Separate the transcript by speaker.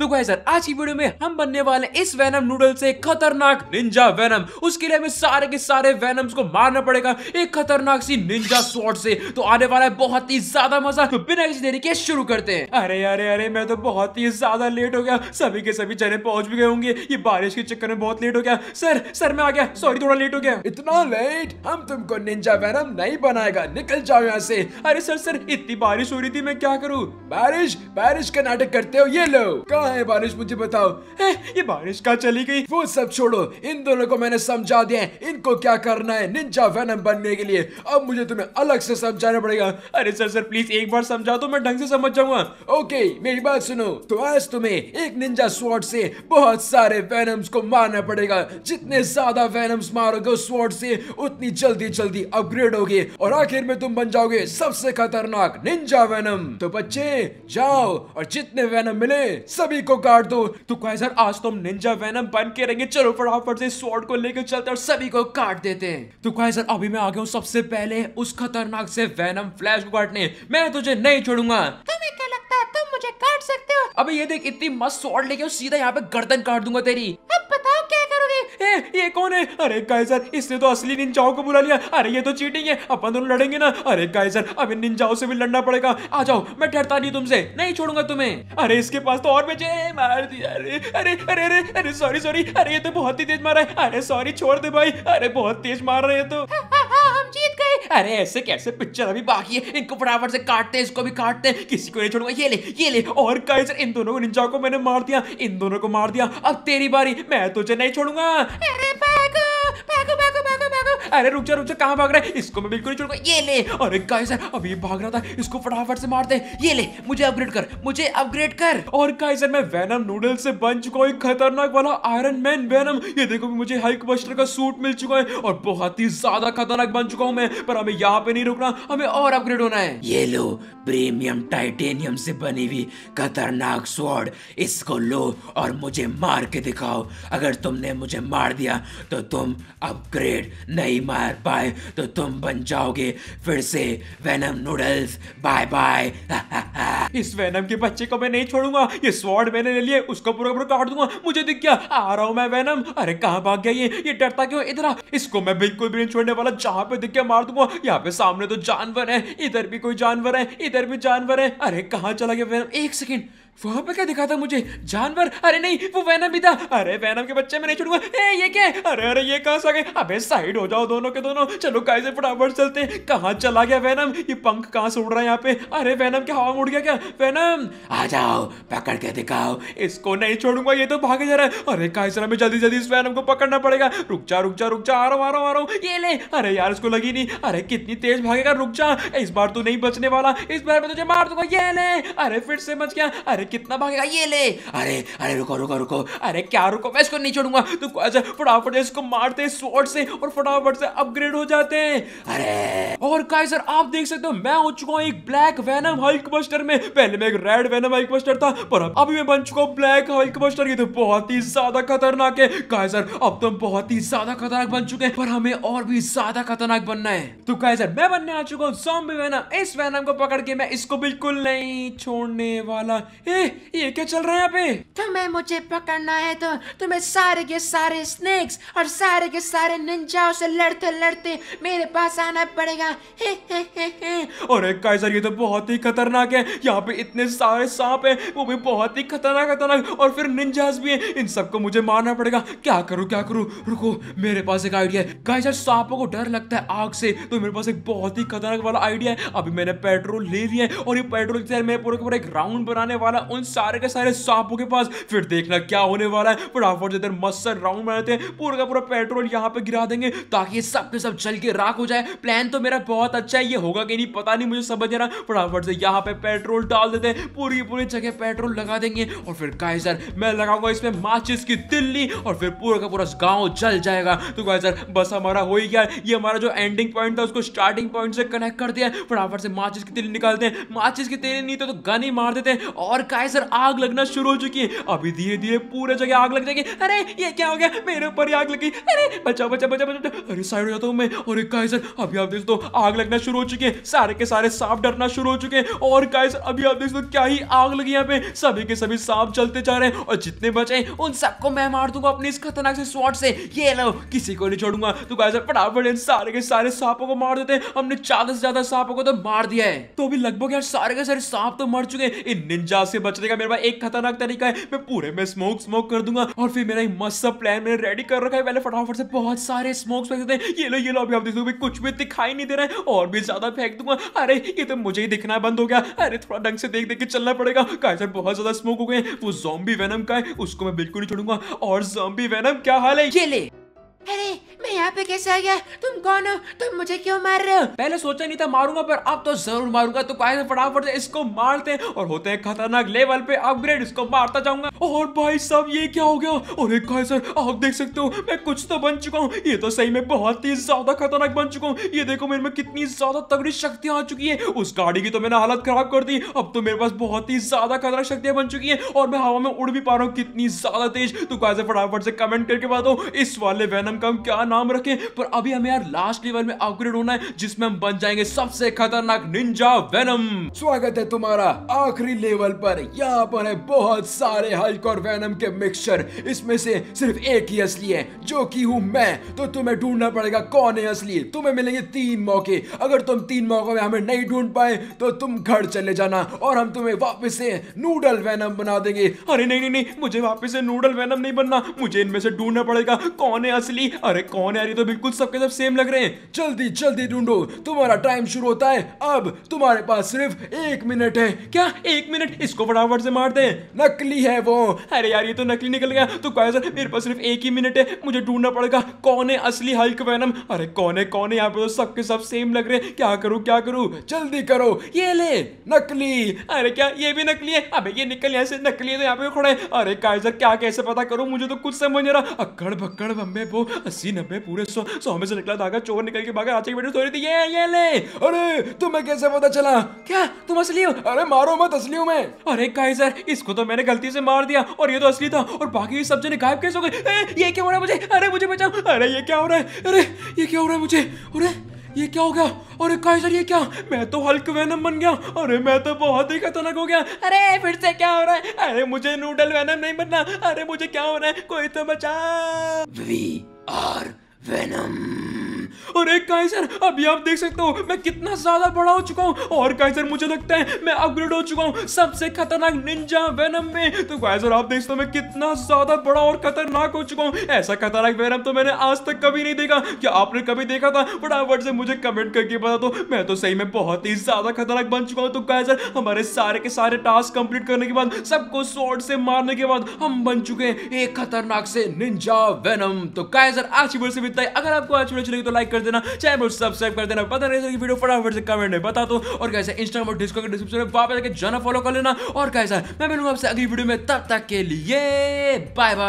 Speaker 1: तो सर आज की वीडियो में हम बनने वाले इस वेनम नूडल से खतरनाक निंजा वेनम उसके लिए हमें सारे के सारे वेनम्स को मारना पड़ेगा एक खतरनाक सी निंजा शॉर्ट से तो आने वाला है बहुत ही ज्यादा मजा तो बिना किसी देरी के शुरू करते हैं अरे अरे अरे मैं तो बहुत ही ज्यादा लेट हो गया सभी के सभी चेहरे पहुंच भी गए होंगे ये बारिश के चक्कर में बहुत लेट हो गया सर सर मैं आ गया सॉरी थोड़ा लेट हो गया इतना लेट हम तुमको निंजा वैनम नहीं बनाएगा निकल जाओ यहाँ से अरे सर सर इतनी बारिश हो रही थी मैं क्या करूँ बारिश बारिश का नाटक करते हो ये लोग कहाँ है बारिश मुझे बताओ है ये बारिश कहा चली गई वो सब छोड़ो इन दोनों को मैंने समझा दिया है इनको क्या करना है निंजा वेनम बनने के लिए अब मुझे तुम्हें अलग से समझाना पड़ेगा अरे सर सर प्लीज एक बार समझा दो मैं ढंग से समझ जाऊंगा ओके मेरी बात सुनो तो आज तुम्हें एक निंजा स्वॉट से बहुत सारे वेनम्स को मारना पड़ेगा जितने ज्यादा वेनम्स मारोगे स्वॉट से उतनी जल्दी जल्दी अपग्रेड होगी और आखिर में तुम बन जाओगे सबसे खतरनाक निंजा वेनम तो बच्चे जाओ और जितने वेनम मिले सभी सारे को काट दो तो कैसर आज तो हम निंजा वैनम बन के रहेंगे चलो फटाफट से स्वॉर्ड को लेकर चलते और सभी को काट देते हैं तो कैसर अभी मैं आ गया हूँ सबसे पहले उस खतरनाक से वैनम फ्लैश को काटने मैं तुझे नहीं छोड़ूंगा तुम्हें क्या लगता है तुम मुझे काट सकते हो अबे ये देख इतनी मस्त स्वॉर्ड लेके सीधा यहाँ पे गर्दन काट दूंगा तेरी अब है ये कौन है अरे कायसर इसने तो असली निंजाओं को बुला लिया अरे ये तो चीटिंग है अपन दोनों लड़ेंगे ना अरे कायसर अब इन निंजाओं से भी लड़ना पड़ेगा आ जाओ मैं ठहरता नहीं तुमसे नहीं छोड़ूंगा तुम्हें अरे इसके पास तो और बचे मार दिया अरे अरे अरे अरे अरे सॉरी सॉरी अरे ये तो बहुत ही तेज मारा है अरे सॉरी छोड़ दे भाई अरे बहुत तेज मार रहे हैं तो हाँ, अरे ऐसे कैसे पिक्चर अभी बाकी है इनको फटाफट से काटते हैं इसको भी काटते हैं किसी को नहीं छोड़ूंगा ये ले ये ले और कैसे इन दोनों को निंजा को मैंने मार दिया इन दोनों को मार दिया अब तेरी बारी मैं तुझे नहीं छोड़ूंगा अरे अरे रुक जा रुक जा कहाँ भाग रहा है इसको मैं बिल्कुल नहीं छोड़ूंगा ये ले अरे गाइस यार अभी भाग रहा था इसको फटाफट से मारते हैं ये ले मुझे अपग्रेड कर मुझे अपग्रेड कर और गाइस यार मैं वेनम नूडल से बन चुका हूँ खतरनाक वाला आयरन मैन वेनम ये देखो मुझे हाइक बस्टर का सूट मिल चुका है और बहुत ही ज्यादा खतरनाक बन चुका हूँ मैं पर हमें यहाँ पे नहीं रुकना हमें और अपग्रेड होना है ये लो प्रीमियम टाइटेनियम से बनी हुई खतरनाक स्वॉर्ड इसको लो और मुझे मार के दिखाओ अगर तुमने मुझे मार दिया तो तुम अपग्रेड नहीं नहीं मार पाए तो तुम बन जाओगे फिर से वेनम नूडल्स बाय बाय इस वेनम के बच्चे को मैं नहीं छोड़ूंगा ये स्वॉर्ड मैंने ले लिए उसको पूरा पूरा काट दूंगा मुझे दिख गया आ रहा हूँ मैं वेनम अरे कहाँ भाग गया ये ये डरता क्यों इधर इसको मैं बिल्कुल भी नहीं छोड़ने वाला जहाँ पे दिख गया मार दूंगा यहाँ पे सामने तो जानवर है इधर भी कोई जानवर है इधर भी जानवर है अरे कहाँ चला गया वेनम एक सेकेंड वहां पे क्या दिखा था मुझे जानवर अरे नहीं वो वैनम भी था अरे वैनम के बच्चे मैं नहीं ए ये क्या अरे अरे ये कहां से गए अबे साइड हो जाओ दोनों के दोनों चलो गाइस फटाफट चलते कहां चला गया वैनम ये पंख कहां से उड़ रहा है यहाँ पे अरे वैनम के हवा उड़ गया क्या वैनम आ जाओ पकड़ के दिखाओ इसको नहीं छोड़ूंगा ये तो भागे जा रहा है अरे गाइस हमें जल्दी जल्दी इस वैनम को पकड़ना पड़ेगा रुक जा रुक जा रुक जा आ रहा आ रहा आ रहा हूं ये ले अरे यार इसको लगी नहीं अरे कितनी तेज भागेगा रुक जा इस बार तू तो नहीं बचने वाला इस बार मैं तुझे मार दूंगा ये ले अरे फिर से बच गया अरे कितना भागेगा ये ले अरे अरे रुको रुको रुको अरे क्या रुको मैं इसको नहीं छोड़ूंगा तो अच्छा फटाफट इसको मारते स्वॉर्ड से और फटाफट से अपग्रेड हो जाते हैं अरे और काइजर आप देख सकते हो मैं हो चुका हूँ एक ब्लैक वेनम हल्क बस्टर में पहले मैं एक रेड वेनम हल्क बस्टर था पर अब अभी मैं बन चुका हूँ ब्लैक हल्क बस्टर ये तो बहुत ही ज्यादा खतरनाक है काइजर अब तो बहुत ही ज्यादा खतरनाक बन चुके हैं पर हमें और भी ज्यादा खतरनाक बनना है तो काइजर मैं बनने आ चुका हूँ सॉम्बी वेनम इस वेनम को पकड़ के मैं इसको बिल्कुल नहीं छोड़ने वाला ये क्या चल रहा है यहाँ पे तुम्हें मुझे पकड़ना है तो तुम्हें सारे के सारे स्नेक्स और सारे के सारे निंजाओं से लड़ते लड़ते मेरे पास आना पड़ेगा और एक हे काइजर ये तो बहुत ही खतरनाक है यहाँ पे इतने सारे सांप हैं वो भी बहुत ही खतरनाक खतरनाक और फिर निंजाज भी हैं इन सबको मुझे मारना पड़ेगा क्या करूँ क्या करूँ रुको मेरे पास एक आइडिया है काइजर सांपों को डर लगता है आग से तो मेरे पास एक बहुत ही खतरनाक वाला आइडिया है अभी मैंने पेट्रोल ले लिया है और ये पेट्रोल मैं पूरे पूरे एक राउंड बनाने वाला उन सारे के सारे सांपों के पास फिर देखना क्या होने वाला है फटाफट से इधर मस्सर सा राउंड बनाते हैं पूरा का पूरा पेट्रोल यहाँ पे गिरा देंगे ताकि ये सब के सब जल के राख हो जाए प्लान तो मेरा बहुत अच्छा है ये होगा कि नहीं पता नहीं मुझे समझ आ रहा फटाफट से यहाँ पे पेट्रोल डाल देते हैं पूरी पूरी जगह पेट्रोल लगा देंगे और फिर गाय सर मैं लगाऊंगा इसमें माचिस की तिल्ली और फिर पूरा का पूरा गाँव जल जाएगा तो गाय सर बस हमारा हो ही गया ये हमारा जो एंडिंग पॉइंट था उसको स्टार्टिंग पॉइंट से कनेक्ट कर दिया फटाफट से माचिस की तिल्ली निकालते हैं माचिस की तिल्ली नहीं तो, तो गन ही मार देते हैं और गाइस आग लगना शुरू हो चुकी है अभी धीरे धीरे पूरे जगह आग लग जाएगी अरे ये क्या हो गया मेरे ऊपर आग लगी अरे बचा बचा बचा बचा अरे साइड हो जाता हूँ मैं और गाइस सर अभी आप देख दो आग लगना शुरू हो चुकी है सारे के सारे सांप डरना शुरू हो चुके हैं और गाइस अभी आप देख दो क्या ही आग लगी यहाँ पे सभी के सभी सांप चलते जा रहे हैं और जितने बचे उन सबको मैं मार दूंगा अपने इस खतरनाक से स्वाट से ये लो किसी को नहीं छोड़ूंगा तो गाइस फटाफट इन सारे के सारे सांपों को मार देते हैं हमने ज्यादा से ज्यादा सांपों को तो मार दिया है तो अभी लगभग यार सारे के सारे सांप तो मर चुके हैं इन निंजा से से बचने का मेरे पास एक खतरनाक तरीका है मैं पूरे में स्मोक स्मोक कर दूंगा और फिर मेरा मस्त प्लान मैंने रेडी कर रखा है पहले फटाफट से बहुत सारे स्मोक्स फेंक देते हैं ये लो ये लो अभी आप देखो कुछ भी दिखाई नहीं दे रहा है और भी ज्यादा फेंक दूंगा अरे ये तो मुझे ही दिखना बंद हो गया अरे थोड़ा ढंग से देख देख के चलना पड़ेगा कायसर बहुत ज्यादा स्मोक हो गए वो जॉम्बी वैनम का है उसको मैं बिल्कुल नहीं छोड़ूंगा और जॉम्बी वैनम क्या हाल है ये ले अरे मैं यहाँ पे कैसे आ गया तुम कौन हो तुम मुझे क्यों मार रहे हो पहले सोचा नहीं था मारूंगा पर अब तो जरूर मारूंगा तो काहे फटाफट से इसको मारते हैं और होते हैं खतरनाक लेवल पे अपग्रेड इसको मारता जाऊंगा और भाई सब ये क्या हो गया और एक सर आप देख सकते हो मैं कुछ तो बन चुका हूँ ये तो सही में बहुत ही ज्यादा खतरनाक बन चुका हूँ ये देखो मेरे में कितनी ज्यादा तगड़ी शक्तियाँ आ चुकी है उस गाड़ी की तो मैंने हालत खराब कर दी अब तो मेरे पास बहुत ही ज्यादा खतरनाक शक्तियां बन चुकी है और मैं हवा में उड़ भी पा रहा हूँ कितनी ज्यादा तेज तो कैसे फटाफट से कमेंट करके बताओ इस वाले वैन जहनम का हम क्या नाम रखें पर अभी हमें यार लास्ट लेवल में अपग्रेड होना है जिसमें हम बन जाएंगे सबसे खतरनाक निंजा वेनम स्वागत है तुम्हारा आखिरी लेवल पर यहाँ पर है बहुत सारे हल्क और वेनम के मिक्सचर इसमें से सिर्फ एक ही असली है जो की हूँ मैं तो तुम्हें ढूंढना पड़ेगा कौन है असली तुम्हें मिलेंगे तीन मौके अगर तुम तीन मौकों में हमें नहीं ढूंढ पाए तो तुम घर चले जाना और हम तुम्हें वापस से नूडल वेनम बना देंगे अरे नहीं नहीं नहीं मुझे वापस से नूडल वेनम नहीं बनना मुझे इनमें से ढूंढना पड़ेगा कौन है असली ली अरे कौन है तो बिल्कुल सबके सब सेम लग रहे हैं जल्दी जल्दी ढूंढो तुम्हारा टाइम शुरू होता है अब तुम्हारे पास सिर्फ एक मिनट है क्या एक मिनट इसको फटाफट से मार दे नकली है वो अरे यार ये तो नकली निकल गया तो क्या सर मेरे पास सिर्फ एक ही मिनट है मुझे ढूंढना पड़ेगा कौन है असली हल्क वैनम अरे कौन है कौन है यहाँ पे तो सबके सब सेम लग रहे हैं क्या करूँ क्या करूँ जल्दी करो ये ले नकली अरे क्या ये भी नकली है अबे ये निकल ऐसे नकली है तो यहाँ पे खड़े अरे कायजर क्या कैसे पता करूँ मुझे तो कुछ समझ नहीं रहा अक्कड़ भक्कड़ बम्बे वो अस्सी नब्बे पूरे सौ सौ में से निकला था चोर निकल के भागा आचे की बेटी थोड़ी थी ये ये ले अरे तुम्हें कैसे पता चला क्या तुम असली हो अरे मारो मत असली हूँ मैं अरे सर इसको तो मैंने गलती से मार दिया और ये तो असली था और बाकी सब जने गायब कैसे हो गए ये क्या हो रहा है मुझे अरे मुझे बचाओ अरे ये क्या हो रहा है अरे ये क्या हो रहा है मुझे अरे ये क्या हो गया अरे सर ये क्या मैं तो हल्क वैनम बन गया अरे मैं तो बहुत ही खतरनाक हो गया अरे फिर से क्या हो रहा है अरे मुझे नूडल वैनम नहीं बनना अरे मुझे क्या हो रहा है कोई तो बचा are Venom. और एक काइसर अभी आप देख सकते हो मैं कितना ज्यादा बड़ा हो चुका हूँ और काइसर मुझे लगता है मैं अपग्रेड हो चुका हूँ सबसे खतरनाक निंजा वेनम में तो काइसर आप देख सकते हो मैं कितना ज्यादा बड़ा और खतरनाक हो चुका हूँ ऐसा खतरनाक वेनम तो मैंने आज तक कभी नहीं देखा क्या आपने कभी देखा था फटाफट से मुझे कमेंट करके बता दो मैं तो सही में बहुत ही ज्यादा खतरनाक बन चुका हूँ तो काइसर हमारे सारे के सारे टास्क कंप्लीट करने के बाद सबको शॉर्ट से मारने के बाद हम बन चुके हैं एक खतरनाक से निंजा वेनम तो काइजर आज की वीडियो से बिताई अगर आपको आज वीडियो चलेगी तो लाइक कर देना चैनल मुझे सब्सक्राइब कर देना पता नहीं चल वीडियो तो फटाफट से कमेंट में बता दो और कैसे इंस्टाग्राम और डिस्को के डिस्क्रिप्शन में वापस जाना फॉलो कर लेना और कैसा मैं मिलूंगा आपसे अगली वीडियो में तब तक के लिए बाय बाय